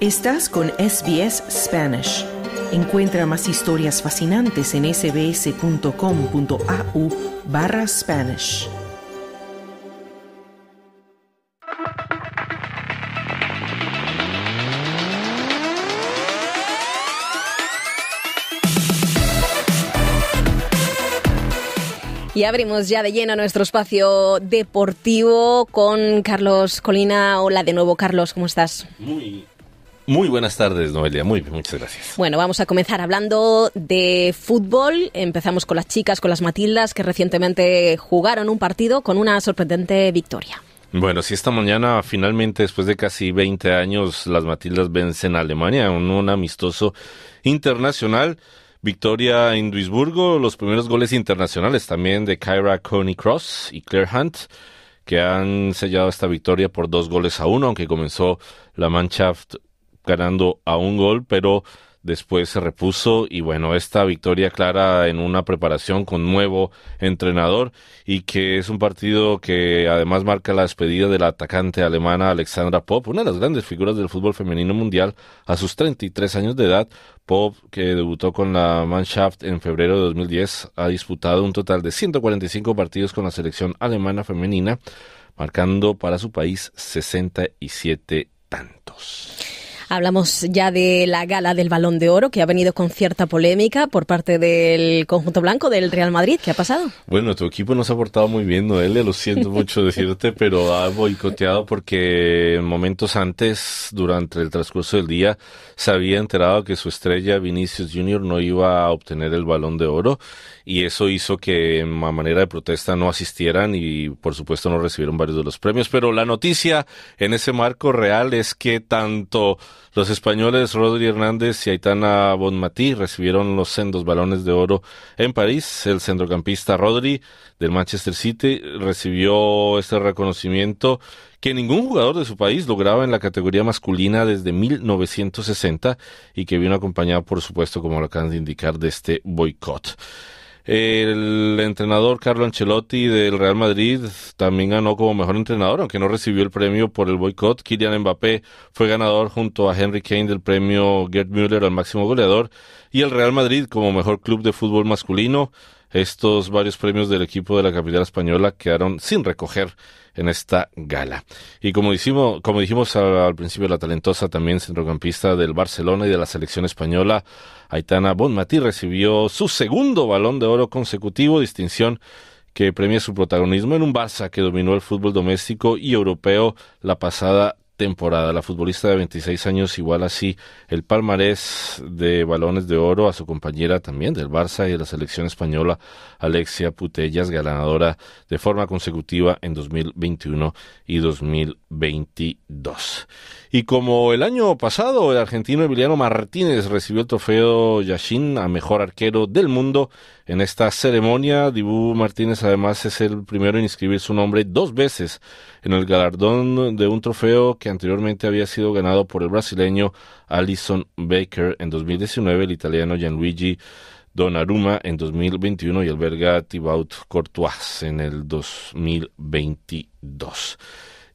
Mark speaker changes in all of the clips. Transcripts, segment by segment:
Speaker 1: Estás con SBS Spanish. Encuentra más historias fascinantes en sbs.com.au barra Spanish. Y abrimos ya de lleno nuestro espacio deportivo con Carlos Colina. Hola de nuevo, Carlos, ¿cómo estás? Muy
Speaker 2: muy buenas tardes, Noelia. Muy bien, muchas gracias.
Speaker 1: Bueno, vamos a comenzar hablando de fútbol. Empezamos con las chicas, con las Matildas, que recientemente jugaron un partido con una sorprendente victoria.
Speaker 2: Bueno, si esta mañana finalmente, después de casi 20 años, las Matildas vencen a Alemania en un, amistoso internacional. Victoria en Duisburgo, los primeros goles internacionales también de Kyra Coney Cross y Claire Hunt que han sellado esta victoria por dos goles a uno, aunque comenzó la Mannschaft ganando a un gol, pero después se repuso y bueno, esta victoria clara en una preparación con nuevo entrenador y que es un partido que además marca la despedida de la atacante alemana Alexandra Pop, una de las grandes figuras del fútbol femenino mundial a sus 33 años de edad. Pop, que debutó con la Mannschaft en febrero de 2010, ha disputado un total de 145 partidos con la selección alemana femenina, marcando para su país 67 tantos.
Speaker 1: Hablamos ya de la gala del Balón de Oro, que ha venido con cierta polémica por parte del conjunto blanco del Real Madrid. ¿Qué ha pasado?
Speaker 2: Bueno, tu equipo nos ha portado muy bien, Noelia, lo siento mucho decirte, pero ha boicoteado porque momentos antes, durante el transcurso del día, se había enterado que su estrella Vinicius Jr. no iba a obtener el Balón de Oro y eso hizo que a manera de protesta no asistieran y por supuesto no recibieron varios de los premios. Pero la noticia en ese marco real es que tanto los españoles Rodri Hernández y Aitana Bonmatí recibieron los sendos balones de oro en París. El centrocampista Rodri del Manchester City recibió este reconocimiento que ningún jugador de su país lograba en la categoría masculina desde 1960 y que vino acompañado, por supuesto, como lo acaban de indicar, de este boicot. El entrenador Carlo Ancelotti del Real Madrid también ganó como mejor entrenador, aunque no recibió el premio por el boicot. Kylian Mbappé fue ganador junto a Henry Kane del premio Gerd Müller al máximo goleador. Y el Real Madrid como mejor club de fútbol masculino estos varios premios del equipo de la capital española quedaron sin recoger en esta gala. Y como dijimos, como dijimos al principio, la talentosa también centrocampista del Barcelona y de la selección española, Aitana Bonmatí, recibió su segundo balón de oro consecutivo, distinción que premia su protagonismo en un Barça que dominó el fútbol doméstico y europeo la pasada temporada. La futbolista de 26 años igual así el palmarés de balones de oro a su compañera también del Barça y de la selección española, Alexia Putellas, ganadora de forma consecutiva en 2021 y 2022. Y como el año pasado, el argentino Emiliano Martínez recibió el trofeo Yashin a mejor arquero del mundo en esta ceremonia. Dibu Martínez además es el primero en inscribir su nombre dos veces en el galardón de un trofeo que anteriormente había sido ganado por el brasileño Alison Baker en 2019, el italiano Gianluigi Donnarumma en 2021 y el belga Thibaut Courtois en el 2022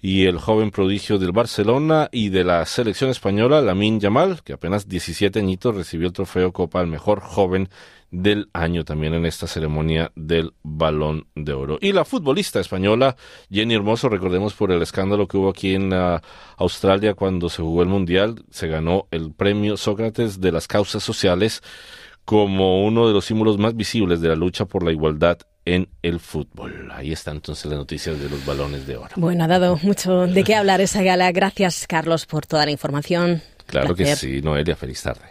Speaker 2: y el joven prodigio del Barcelona y de la selección española, Lamin Yamal, que apenas 17 añitos recibió el trofeo Copa al mejor joven del año también en esta ceremonia del Balón de Oro. Y la futbolista española Jenny Hermoso, recordemos por el escándalo que hubo aquí en ah, Australia cuando se jugó el Mundial, se ganó el premio Sócrates de las causas sociales como uno de los símbolos más visibles de la lucha por la igualdad en el fútbol. Ahí está entonces la noticia de los balones de oro.
Speaker 1: Bueno, ha dado mucho de qué hablar esa gala. Gracias, Carlos, por toda la información. Claro que
Speaker 2: sí, Noelia, feliz tarde.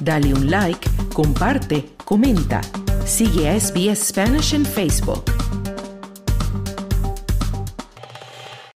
Speaker 1: Dale un like, comparte, comenta. Sigue a
Speaker 2: SBS Spanish en Facebook.